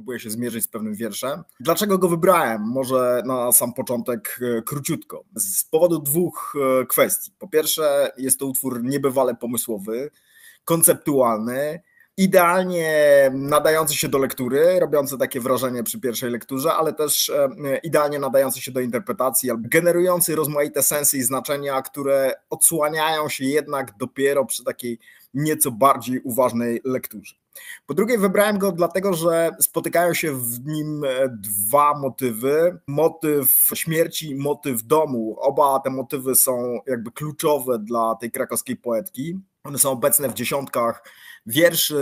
próbuję się zmierzyć z pewnym wierszem. Dlaczego go wybrałem? Może na sam początek e, króciutko. Z powodu dwóch e, kwestii. Po pierwsze, jest to utwór niebywale pomysłowy, konceptualny, idealnie nadający się do lektury, robiący takie wrażenie przy pierwszej lekturze, ale też e, idealnie nadający się do interpretacji, generujący rozmaite sensy i znaczenia, które odsłaniają się jednak dopiero przy takiej nieco bardziej uważnej lekturze. Po drugie, wybrałem go dlatego, że spotykają się w nim e, dwa motywy: motyw śmierci i motyw domu. Oba te motywy są jakby kluczowe dla tej krakowskiej poetki. One są obecne w dziesiątkach wierszy,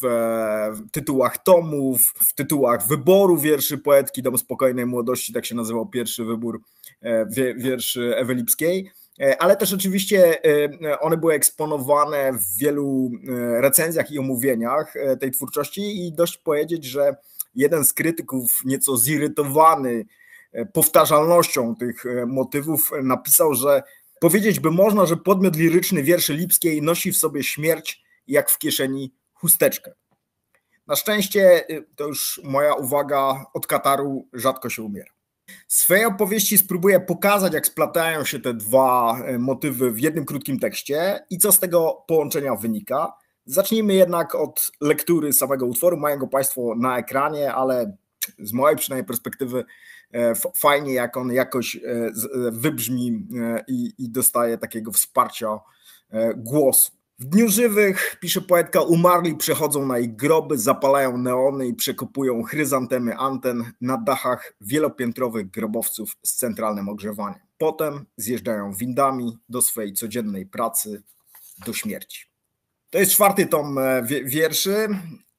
w, e, w, tytułach tomów, w tytułach wyboru wierszy poetki. Dom Spokojnej Młodości, tak się nazywał pierwszy wybór e, wierszy Ewy Lipskiej. E, ale też oczywiście e, e, one były eksponowane w wielu recenzjach i omówieniach tej twórczości i dość powiedzieć, że jeden z krytyków nieco zirytowany powtarzalnością tych motywów napisał, że powiedzieć by można, że podmiot liryczny wierszy Lipskiej nosi w sobie śmierć jak w kieszeni chusteczkę. Na szczęście to już moja uwaga od Kataru rzadko się umiera. Swoje opowieści spróbuję pokazać, jak splatają się te dwa e, motywy w jednym krótkim tekście i co z tego połączenia wynika. Zacznijmy jednak od lektury samego utworu. Mają go Państwo na ekranie, ale z mojej przynajmniej perspektywy e, fajnie, jak on jakoś e, wybrzmi i dostaje takiego wsparcia głosu. W dniu żywych, pisze poetka, umarli przechodzą na ich groby, zapalają neony i przekopują chryzantemy anten na dachach wielopiętrowych grobowców z centralnym ogrzewaniem. Potem zjeżdżają windami do swojej codziennej pracy, do śmierci. To jest czwarty tom e, wierszy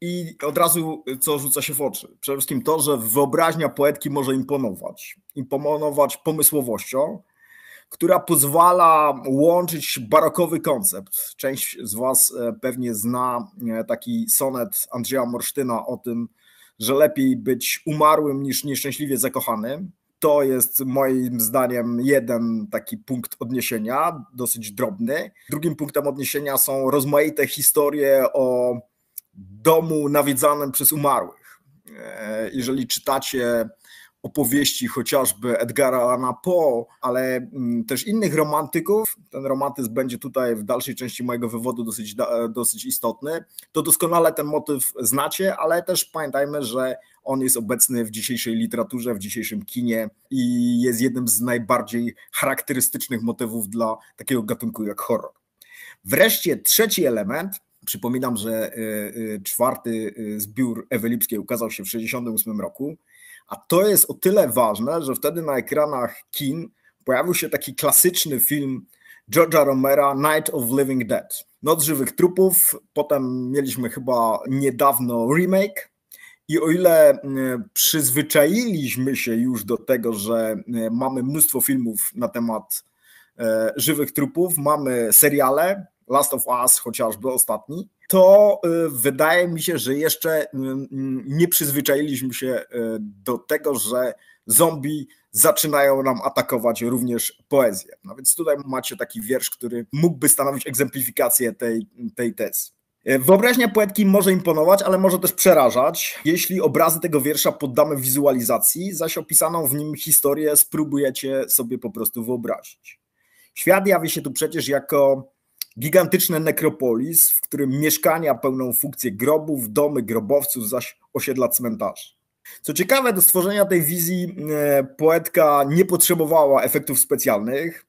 i od razu e, co rzuca się w oczy? Przede wszystkim to, że wyobraźnia poetki może imponować. Imponować pomysłowością, która pozwala łączyć barokowy koncept. Część z Was e, pewnie zna e, taki sonet Andrzeja Morsztyna o tym, że lepiej być umarłym niż nieszczęśliwie zakochanym. To jest moim zdaniem jeden taki punkt odniesienia, dosyć drobny. Drugim punktem odniesienia są rozmaite historie o domu nawiedzanym przez umarłych. E, jeżeli czytacie opowieści chociażby Edgara Allan Poe, ale mm, też innych romantyków, ten romantyzm będzie tutaj w dalszej części mojego wywodu dosyć, e, dosyć istotny, to doskonale ten motyw znacie, ale też pamiętajmy, że on jest obecny w dzisiejszej literaturze, w dzisiejszym kinie i jest jednym z najbardziej charakterystycznych motywów dla takiego gatunku jak horror. Wreszcie trzeci element, Przypominam, że e, e, czwarty zbiór Lipskiej ukazał się w 1968 roku. A to jest o tyle ważne, że wtedy na ekranach kin pojawił się taki klasyczny film George'a Romera Night of Living Dead. Noc żywych trupów, potem mieliśmy chyba niedawno remake i o ile e, przyzwyczailiśmy się już do tego, że e, mamy mnóstwo filmów na temat e, żywych trupów, mamy seriale, Last of Us, chociażby ostatni, to y, wydaje mi się, że jeszcze y, y, nie przyzwyczailiśmy się do tego, że zombie zaczynają nam atakować również poezję. No więc tutaj macie taki wiersz, który mógłby stanowić egzemplifikację tej, tej tezy. Wyobraźnia poetki może imponować, ale może też przerażać, jeśli obrazy tego wiersza poddamy wizualizacji, zaś opisaną w nim historię spróbujecie sobie po prostu wyobrazić. Świat jawi się tu przecież jako Gigantyczne nekropolis, w którym mieszkania pełną funkcję grobów, domy grobowców, zaś osiedla cmentarzy. Co ciekawe, do stworzenia tej wizji e, poetka nie potrzebowała efektów specjalnych,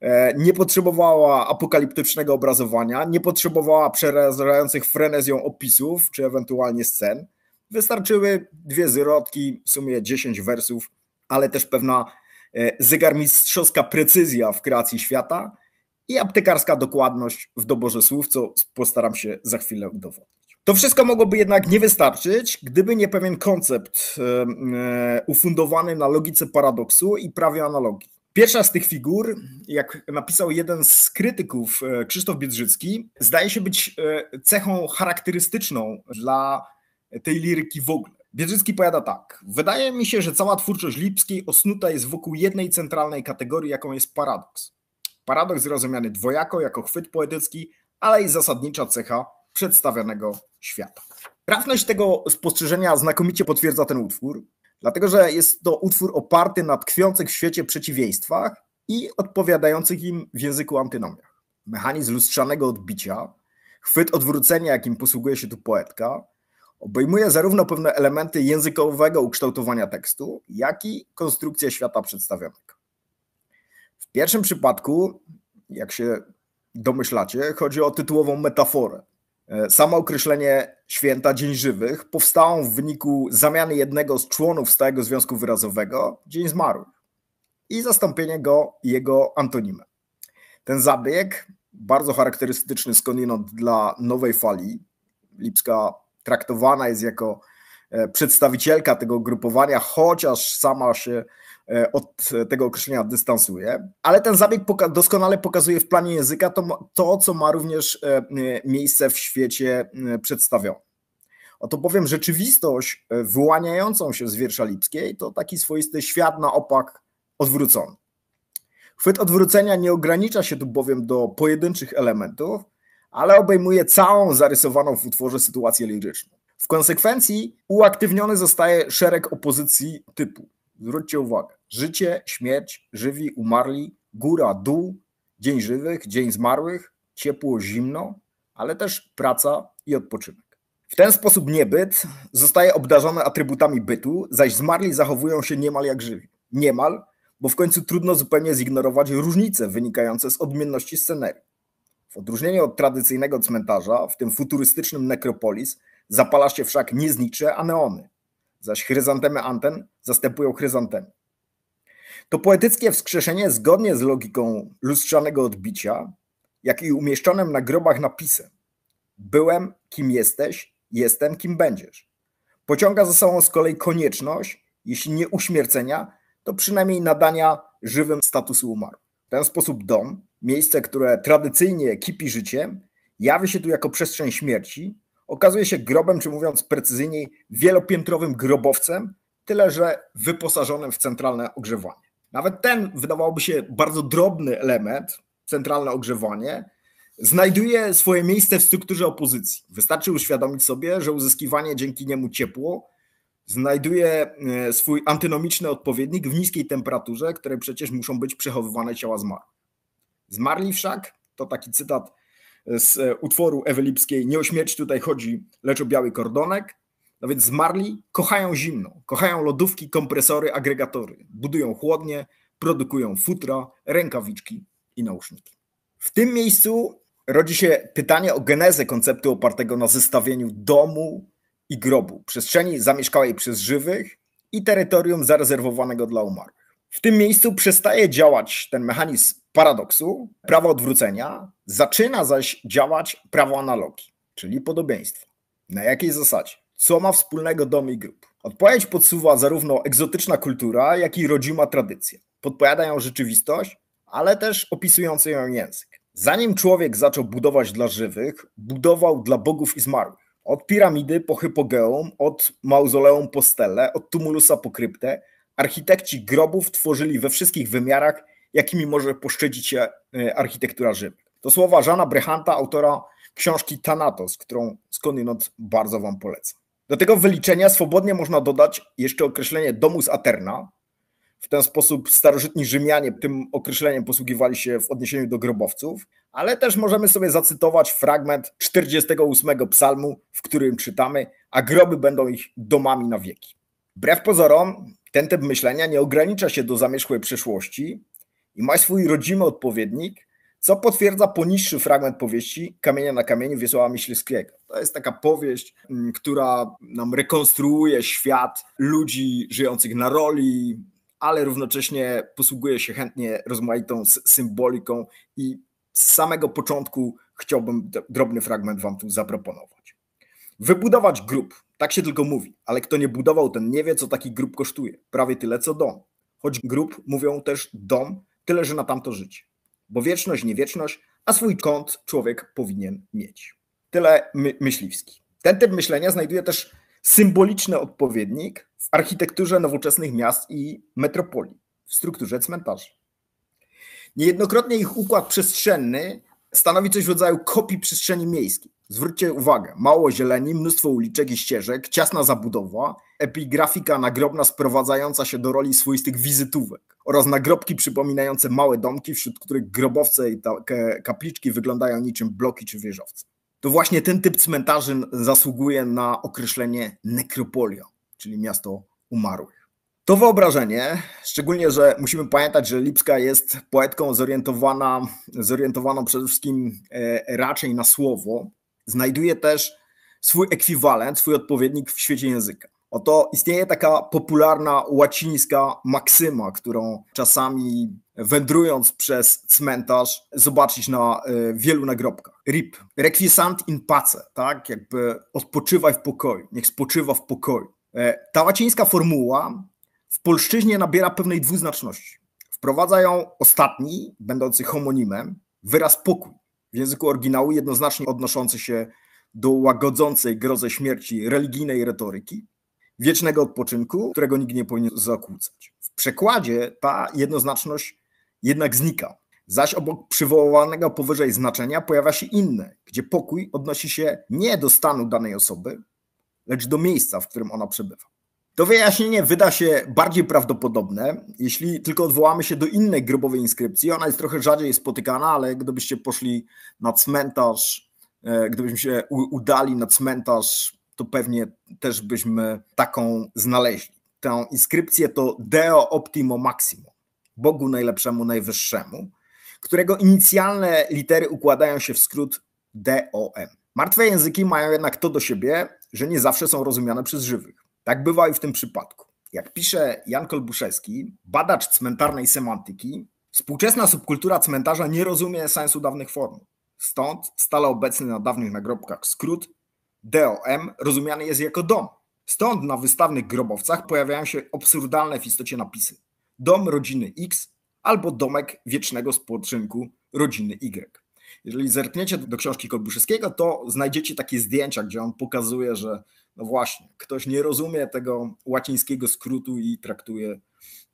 e, nie potrzebowała apokaliptycznego obrazowania, nie potrzebowała przerażających frenezją opisów czy ewentualnie scen. Wystarczyły dwie zwrotki, w sumie 10 wersów, ale też pewna e, zegarmistrzowska precyzja w kreacji świata i aptekarska dokładność w doborze słów, co postaram się za chwilę udowodnić. To wszystko mogłoby jednak nie wystarczyć, gdyby nie pewien koncept e, ufundowany na logice paradoksu i prawie analogii. Pierwsza z tych figur, jak napisał jeden z krytyków e, Krzysztof Biedrzycki, zdaje się być e, cechą charakterystyczną dla tej liryki w ogóle. Biedrzycki powiada tak. Wydaje mi się, że cała twórczość Lipskiej osnuta jest wokół jednej centralnej kategorii, jaką jest paradoks. Paradoks rozumiany dwojako jako chwyt poetycki, ale i zasadnicza cecha przedstawianego świata. Trafność tego spostrzeżenia znakomicie potwierdza ten utwór, dlatego że jest to utwór oparty na tkwiących w świecie przeciwieństwach i odpowiadających im w języku antynomiach. Mechanizm lustrzanego odbicia, chwyt odwrócenia, jakim posługuje się tu poetka, obejmuje zarówno pewne elementy językowego ukształtowania tekstu, jak i konstrukcję świata przedstawionego. W pierwszym przypadku, jak się domyślacie, chodzi o tytułową metaforę. E, samo określenie święta Dzień Żywych powstało w wyniku zamiany jednego z członów Stałego Związku Wyrazowego, Dzień Zmarłych, i zastąpienie go jego antonimem. Ten zabieg, bardzo charakterystyczny skądinąd dla nowej fali, Lipska traktowana jest jako e, przedstawicielka tego grupowania, chociaż sama się E, od e, tego określenia dystansuje, ale ten zabieg poka doskonale pokazuje w planie języka to, to, co ma również e, miejsce w świecie przedstawione. Oto powiem, rzeczywistość wyłaniającą się z wiersza Lipskiej to taki swoisty świat na opak odwrócony. Chwyt odwrócenia nie ogranicza się tu bowiem do pojedynczych elementów, ale obejmuje całą zarysowaną w utworze sytuację liryczną. W konsekwencji uaktywniony zostaje szereg opozycji typu zwróćcie uwagę, życie, śmierć, żywi, umarli, góra, dół, dzień żywych, dzień zmarłych, ciepło, zimno, ale też praca i odpoczynek. W ten sposób niebyt zostaje obdarzony atrybutami bytu, zaś zmarli zachowują się niemal jak żywi. Niemal, bo w końcu trudno zupełnie zignorować różnice wynikające z odmienności scenerii. W odróżnieniu od tradycyjnego cmentarza, w tym futurystycznym nekropolis, zapala się wszak nie znicze, a neony zaś chryzantemy anten zastępują chryzantemy. To poetyckie wskrzeszenie zgodnie z logiką lustrzanego odbicia, jak i umieszczonym na grobach napisem Byłem, kim jesteś, jestem, kim będziesz. Pociąga za sobą z kolei konieczność, jeśli nie uśmiercenia, to przynajmniej nadania żywym statusu umarłych. W ten sposób dom, miejsce, które tradycyjnie kipi życiem, jawi się tu jako przestrzeń śmierci, okazuje się grobem, czy mówiąc precyzyjniej, wielopiętrowym grobowcem, tyle że wyposażonym w centralne ogrzewanie. Nawet ten, wydawałoby się, bardzo drobny element, centralne ogrzewanie, znajduje swoje miejsce w strukturze opozycji. Wystarczy uświadomić sobie, że uzyskiwanie dzięki niemu ciepło znajduje e, swój antynomiczny odpowiednik w niskiej temperaturze, której przecież muszą być przechowywane ciała zmarłych. Zmarli wszak, to taki cytat z e, utworu Ewy Lipskiej Nie o śmierć tutaj chodzi, lecz o biały kordonek. No więc zmarli kochają zimno, kochają lodówki, kompresory, agregatory. Budują chłodnie, produkują futra, rękawiczki i nauszniki. W tym miejscu rodzi się pytanie o genezę konceptu opartego na zestawieniu domu i grobu, przestrzeni zamieszkałej przez żywych i terytorium zarezerwowanego dla umarłych. W tym miejscu przestaje działać ten mechanizm paradoksu, prawo odwrócenia, zaczyna zaś działać prawo analogii, czyli podobieństwo. Na jakiej zasadzie? Co ma wspólnego dom i grup? Odpowiedź podsuwa zarówno egzotyczna kultura, jak i rodzima tradycja. Podpowiadają rzeczywistość, ale też opisujący ją język. Zanim człowiek zaczął budować dla żywych, budował dla bogów i zmarłych. Od piramidy po hypogeum, od mauzoleum po stele, od tumulusa po kryptę – Architekci grobów tworzyli we wszystkich wymiarach, jakimi może poszczycić się e, architektura Rzymu. To słowa Żana Brechanta, autora książki Thanatos, którą skądinąd bardzo Wam polecam. Do tego wyliczenia swobodnie można dodać jeszcze określenie domus aterna. W ten sposób starożytni Rzymianie tym określeniem posługiwali się w odniesieniu do grobowców, ale też możemy sobie zacytować fragment 48 psalmu, w którym czytamy, a groby będą ich domami na wieki. Wbrew pozorom, ten typ myślenia nie ogranicza się do zamierzchłej przeszłości i ma swój rodzimy odpowiednik, co potwierdza poniższy fragment powieści Kamienia na kamieniu Wiesława Myśliwskiego. To jest taka powieść, mm, która nam rekonstruuje świat ludzi żyjących na roli, ale równocześnie posługuje się chętnie rozmaitą symboliką i z samego początku chciałbym drobny fragment Wam tu zaproponować. Wybudować grup, tak się tylko mówi, ale kto nie budował, ten nie wie, co taki grób kosztuje. Prawie tyle, co dom. Choć grób mówią też dom, tyle, że na tamto życie. Bo wieczność, nie wieczność, a swój kąt człowiek powinien mieć. Tyle my myśliwski. Ten typ myślenia znajduje też symboliczny odpowiednik w architekturze nowoczesnych miast i metropolii, w strukturze cmentarzy. Niejednokrotnie ich układ przestrzenny stanowi coś w rodzaju kopii przestrzeni miejskiej. Zwróćcie uwagę, mało zieleni, mnóstwo uliczek i ścieżek, ciasna zabudowa, epigrafika nagrobna sprowadzająca się do roli swoistych wizytówek oraz nagrobki przypominające małe domki, wśród których grobowce i kapliczki wyglądają niczym bloki czy wieżowce. To właśnie ten typ cmentarzy zasługuje na określenie nekropolią, czyli miasto umarłych. To wyobrażenie, szczególnie, że musimy pamiętać, że Lipska jest poetką zorientowana, zorientowaną przede wszystkim e, raczej na słowo, znajduje też swój ekwiwalent, swój odpowiednik w świecie języka. Oto istnieje taka popularna łacińska maksyma, którą czasami wędrując przez cmentarz zobaczyć na e, wielu nagrobkach. RIP. Requiescant in pace, tak? Jakby odpoczywaj w pokoju, niech spoczywa w pokoju. E, ta łacińska formuła w polszczyźnie nabiera pewnej dwuznaczności. Wprowadza ją ostatni, będący homonimem, wyraz pokój, w języku oryginału jednoznacznie odnoszący się do łagodzącej grozę śmierci religijnej retoryki, wiecznego odpoczynku, którego nikt nie powinien zakłócać. W przekładzie ta jednoznaczność jednak znika, zaś obok przywołanego powyżej znaczenia pojawia się inne, gdzie pokój odnosi się nie do stanu danej osoby, lecz do miejsca, w którym ona przebywa. To wyjaśnienie wyda się bardziej prawdopodobne, jeśli tylko odwołamy się do innej grobowej inskrypcji. Ona jest trochę rzadziej spotykana, ale gdybyście poszli na cmentarz, e, gdybyśmy się udali na cmentarz, to pewnie też byśmy taką znaleźli. Tę inskrypcję to Deo Optimo Maximum, Bogu Najlepszemu, Najwyższemu, którego inicjalne litery układają się w skrót DOM. Martwe języki mają jednak to do siebie, że nie zawsze są rozumiane przez żywych. Tak bywa i w tym przypadku. Jak pisze Jan Kolbuszewski, badacz cmentarnej semantyki, współczesna subkultura cmentarza nie rozumie sensu dawnych form. Stąd stale obecny na dawnych nagrobkach skrót DOM rozumiany jest jako dom. Stąd na wystawnych grobowcach pojawiają się absurdalne w istocie napisy. Dom rodziny X albo domek wiecznego spoczynku rodziny Y. Jeżeli zerkniecie do książki Kolbuszewskiego, to znajdziecie takie zdjęcia, gdzie on pokazuje, że no właśnie, ktoś nie rozumie tego łacińskiego skrótu i traktuje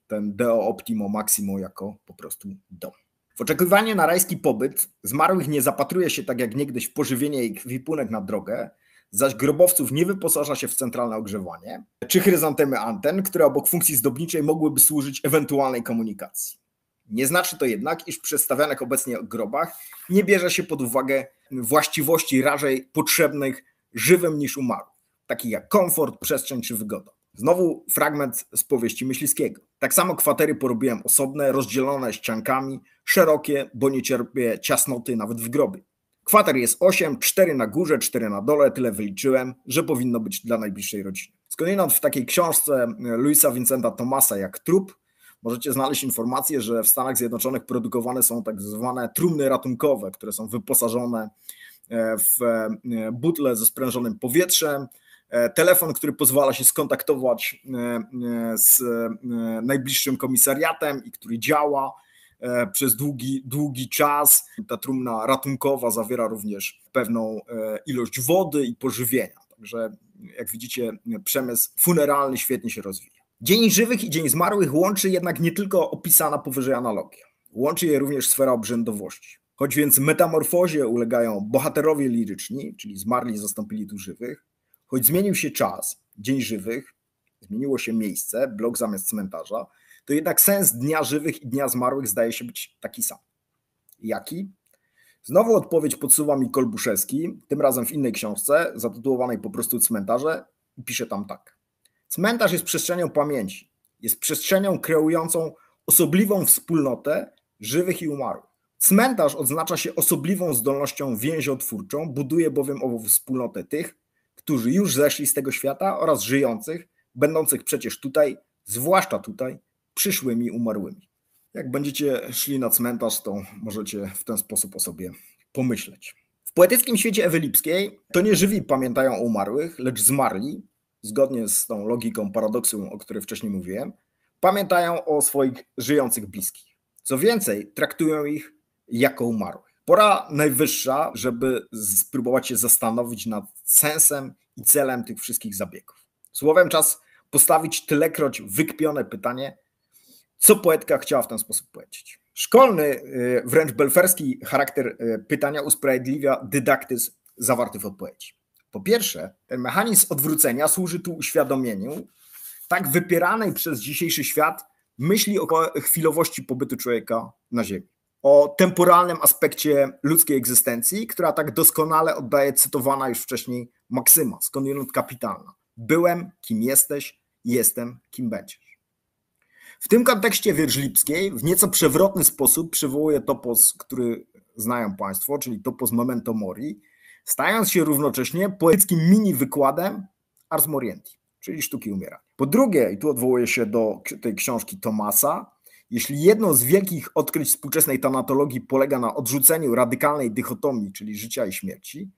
ten deo optimo maximo jako po prostu dom. W oczekiwaniu na rajski pobyt zmarłych nie zapatruje się tak jak niegdyś w pożywienie i kwipunek na drogę, zaś grobowców nie wyposaża się w centralne ogrzewanie czy chryzantemy anten, które obok funkcji zdobniczej mogłyby służyć ewentualnej komunikacji. Nie znaczy to jednak, iż w przedstawianych obecnie grobach nie bierze się pod uwagę właściwości raczej potrzebnych żywym niż umarłym takich jak komfort, przestrzeń czy wygoda. Znowu fragment z powieści Myśliskiego. Tak samo kwatery porobiłem osobne, rozdzielone ściankami, szerokie, bo nie cierpię ciasnoty nawet w grobie. Kwater jest 8, 4 na górze, 4 na dole, tyle wyliczyłem, że powinno być dla najbliższej rodziny. Skądinąd w takiej książce Louisa Vincenta Thomasa jak Trup możecie znaleźć informację, że w Stanach Zjednoczonych produkowane są tak zwane trumny ratunkowe, które są wyposażone e, w e, butle ze sprężonym powietrzem, E, telefon, który pozwala się skontaktować e, e, z najbliższym komisariatem i który działa przez długi, długi czas. Ta trumna ratunkowa zawiera również pewną ilość wody i pożywienia. Także jak widzicie, przemysł funeralny świetnie się rozwija. Dzień żywych i dzień zmarłych łączy jednak nie tylko opisana powyżej analogia. Łączy je również sfera obrzędowości. Choć więc metamorfozie ulegają bohaterowie liryczni, czyli zmarli zastąpili tu żywych, Choć zmienił się czas, Dzień Żywych, zmieniło się miejsce, blok zamiast cmentarza, to jednak sens Dnia Żywych i Dnia Zmarłych zdaje się być taki sam. Jaki? Znowu odpowiedź podsuwa mi Kolbuszewski, tym razem w innej książce, zatytułowanej po prostu Cmentarze, i pisze tam tak. Cmentarz jest przestrzenią pamięci, jest przestrzenią kreującą osobliwą wspólnotę żywych i umarłych. Cmentarz odznacza się osobliwą zdolnością więziotwórczą, buduje bowiem ową wspólnotę tych, którzy już zeszli z tego świata oraz żyjących, będących przecież tutaj, zwłaszcza tutaj, przyszłymi umarłymi. Jak będziecie szli na cmentarz, to możecie w ten sposób o sobie pomyśleć. W poetyckim świecie Ewy Lipskiej to nie żywi pamiętają o umarłych, lecz zmarli, zgodnie z tą logiką paradoksu, o której wcześniej mówiłem, pamiętają o swoich żyjących bliskich. Co więcej, traktują ich jako umarłych. Pora najwyższa, żeby spróbować się zastanowić nad sensem i celem tych wszystkich zabiegów. Słowem, czas postawić tylekroć wykpione pytanie, co poetka chciała w ten sposób powiedzieć. Szkolny, y, wręcz belferski charakter y, pytania usprawiedliwia dydaktyzm zawarty w odpowiedzi. Po pierwsze, ten mechanizm odwrócenia służy tu uświadomieniu tak wypieranej przez dzisiejszy świat myśli o chwilowości pobytu człowieka na Ziemi o temporalnym aspekcie ludzkiej egzystencji, która tak doskonale oddaje cytowana już wcześniej Maksyma, skądinąd kapitalna. Byłem, kim jesteś, jestem, kim będziesz. W tym kontekście wiersz Lipskiej w nieco przewrotny sposób przywołuje topos, który znają Państwo, czyli topos Memento Mori, stając się równocześnie poetyckim mini wykładem Ars Morienti, czyli sztuki umierania. Po drugie, i tu odwołuję się do tej książki Tomasa, jeśli jedno z wielkich odkryć współczesnej tanatologii polega na odrzuceniu radykalnej dychotomii, czyli życia i śmierci,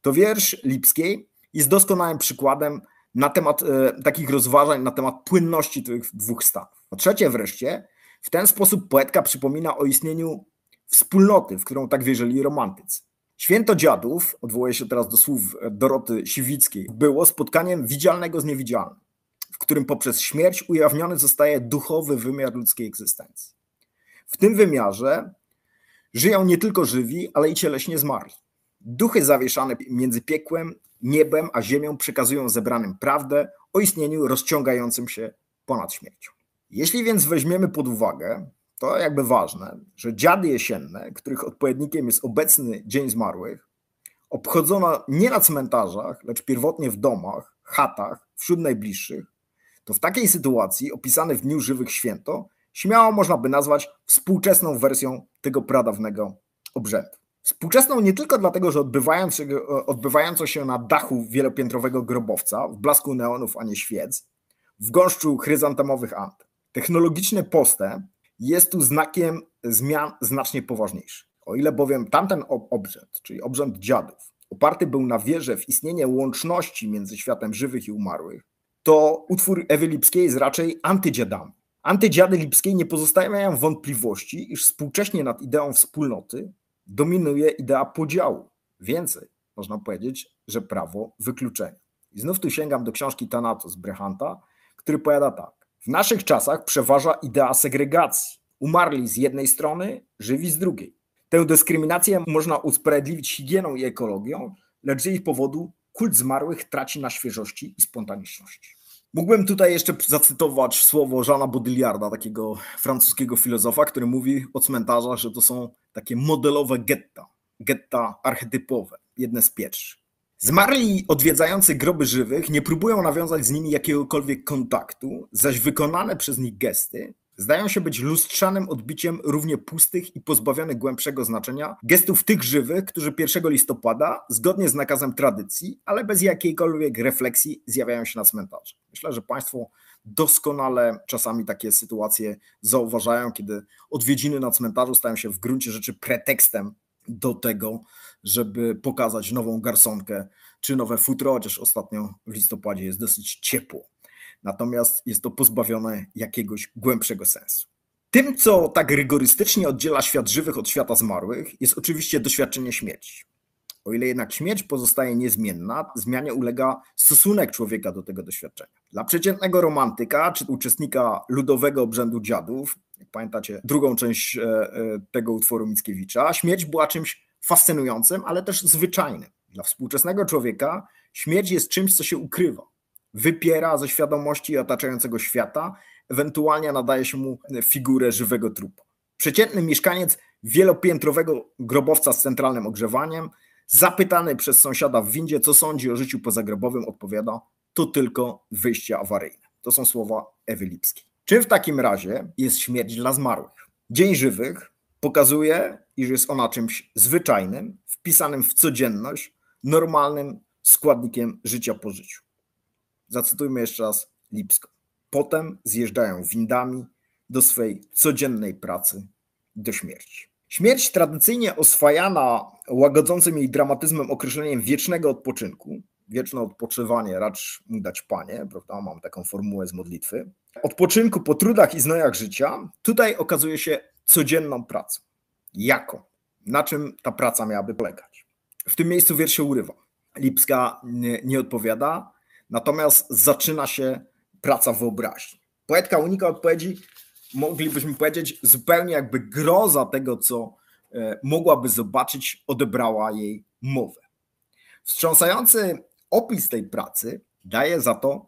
to wiersz Lipskiej jest doskonałym przykładem na temat e, takich rozważań, na temat płynności tych dwóch stanów. Po no, trzecie wreszcie, w ten sposób poetka przypomina o istnieniu wspólnoty, w którą tak wierzyli romantycy. Święto dziadów, odwołuję się teraz do słów Doroty Siwickiej, było spotkaniem widzialnego z niewidzialnym którym poprzez śmierć ujawniony zostaje duchowy wymiar ludzkiej egzystencji. W tym wymiarze żyją nie tylko żywi, ale i cieleśnie zmarli. Duchy zawieszane między piekłem, niebem a ziemią przekazują zebranym prawdę o istnieniu rozciągającym się ponad śmiercią. Jeśli więc weźmiemy pod uwagę, to jakby ważne, że dziady jesienne, których odpowiednikiem jest obecny Dzień Zmarłych, obchodzono nie na cmentarzach, lecz pierwotnie w domach, chatach, wśród najbliższych, to w takiej sytuacji opisane w Dniu Żywych Święto śmiało można by nazwać współczesną wersją tego pradawnego obrzędu. Współczesną nie tylko dlatego, że odbywająco się na dachu wielopiętrowego grobowca, w blasku neonów, a nie świec, w gąszczu chryzantemowych ant. Technologiczny postęp jest tu znakiem zmian znacznie poważniejszych. O ile bowiem tamten obrzęd, czyli obrzęd dziadów, oparty był na wierze w istnienie łączności między światem żywych i umarłych, to utwór Ewy Lipskiej jest raczej antydziadami. Antydziady Lipskiej nie pozostawiają wątpliwości, iż współcześnie nad ideą wspólnoty dominuje idea podziału. Więcej, można powiedzieć, że prawo wykluczenia. I znów tu sięgam do książki Thanatos Brehanta, który powiada tak. W naszych czasach przeważa idea segregacji. Umarli z jednej strony, żywi z drugiej. Tę dyskryminację można usprawiedliwić higieną i ekologią, lecz z jej powodu kult zmarłych traci na świeżości i spontaniczności. Mógłbym tutaj jeszcze zacytować słowo Jeana Baudrillarda, takiego francuskiego filozofa, który mówi o cmentarzach, że to są takie modelowe getta, getta archetypowe, jedne z pierwszych. Zmarli odwiedzający groby żywych nie próbują nawiązać z nimi jakiegokolwiek kontaktu, zaś wykonane przez nich gesty zdają się być lustrzanym odbiciem równie pustych i pozbawionych głębszego znaczenia gestów tych żywych, którzy 1 listopada, zgodnie z nakazem tradycji, ale bez jakiejkolwiek refleksji, zjawiają się na cmentarzu. Myślę, że Państwo doskonale czasami takie sytuacje zauważają, kiedy odwiedziny na cmentarzu stają się w gruncie rzeczy pretekstem do tego, żeby pokazać nową garsonkę czy nowe futro, chociaż ostatnio w listopadzie jest dosyć ciepło natomiast jest to pozbawione jakiegoś głębszego sensu. Tym, co tak rygorystycznie oddziela świat żywych od świata zmarłych, jest oczywiście doświadczenie śmierci. O ile jednak śmierć pozostaje niezmienna, zmianie ulega stosunek człowieka do tego doświadczenia. Dla przeciętnego romantyka czy uczestnika ludowego obrzędu dziadów, jak pamiętacie drugą część e, e, tego utworu Mickiewicza, śmierć była czymś fascynującym, ale też zwyczajnym. Dla współczesnego człowieka śmierć jest czymś, co się ukrywa wypiera ze świadomości otaczającego świata, ewentualnie nadaje się mu figurę żywego trupa. Przeciętny mieszkaniec wielopiętrowego grobowca z centralnym ogrzewaniem, zapytany przez sąsiada w windzie, co sądzi o życiu pozagrobowym, odpowiada: To tylko wyjście awaryjne. To są słowa Ewy Lipskiej. Czym w takim razie jest śmierć dla zmarłych? Dzień żywych pokazuje, iż jest ona czymś zwyczajnym, wpisanym w codzienność, normalnym składnikiem życia po życiu zacytujmy jeszcze raz Lipsko. Potem zjeżdżają windami do swej codziennej pracy do śmierci. Śmierć tradycyjnie oswajana łagodzącym jej dramatyzmem określeniem wiecznego odpoczynku, wieczne odpoczywanie racz mu dać Panie, prawda? Mam taką formułę z modlitwy. Odpoczynku po trudach i znojach życia, tutaj okazuje się codzienną pracą. Jaką? Na czym ta praca miałaby polegać? W tym miejscu wiersz się urywa. Lipska nie, nie odpowiada, Natomiast zaczyna się praca wyobraźni. Poetka unika odpowiedzi, moglibyśmy powiedzieć, zupełnie jakby groza tego, co e, mogłaby zobaczyć, odebrała jej mowę. Wstrząsający opis tej pracy daje za to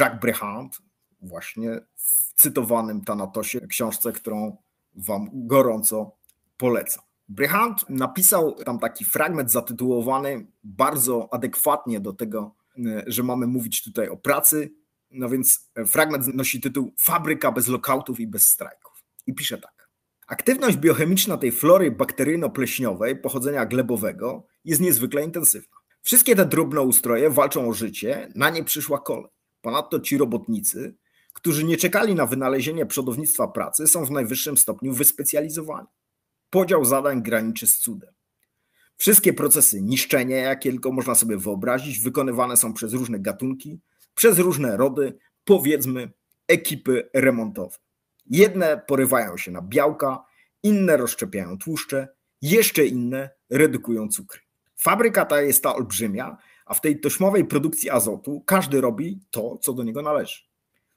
Jacques Brehant, właśnie w cytowanym Tanatosie, książce, którą Wam gorąco polecam. Brehant napisał tam taki fragment zatytułowany bardzo adekwatnie do tego, E, że mamy mówić tutaj o pracy. No więc e, fragment nosi tytuł Fabryka bez lokautów i bez strajków. I pisze tak. Aktywność biochemiczna tej flory bakteryjno-pleśniowej pochodzenia glebowego jest niezwykle intensywna. Wszystkie te drobnoustroje walczą o życie, na nie przyszła kolej. Ponadto ci robotnicy, którzy nie czekali na wynalezienie przodownictwa pracy, są w najwyższym stopniu wyspecjalizowani. Podział zadań graniczy z cudem. Wszystkie procesy niszczenia, jakie tylko można sobie wyobrazić, wykonywane są przez różne gatunki, przez różne rody, powiedzmy, ekipy remontowe. Jedne porywają się na białka, inne rozszczepiają tłuszcze, jeszcze inne redukują cukry. Fabryka ta jest ta olbrzymia, a w tej tośmowej produkcji azotu każdy robi to, co do niego należy.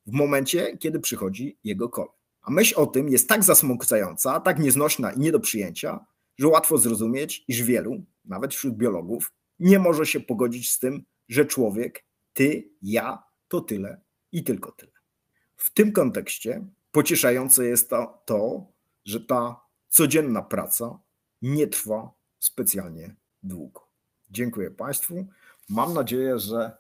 W momencie, kiedy przychodzi jego kolej. A myśl o tym jest tak zasmucająca, tak nieznośna i nie do przyjęcia, że łatwo zrozumieć, iż wielu, nawet wśród biologów, nie może się pogodzić z tym, że człowiek, ty, ja to tyle i tylko tyle. W tym kontekście pocieszające jest to, to że ta codzienna praca nie trwa specjalnie długo. Dziękuję Państwu. Mam nadzieję, że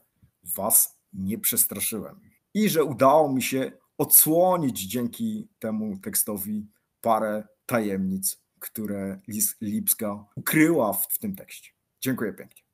Was nie przestraszyłem i że udało mi się odsłonić dzięki temu tekstowi parę tajemnic które Lipska ukryła w, w tym tekście. Dziękuję pięknie.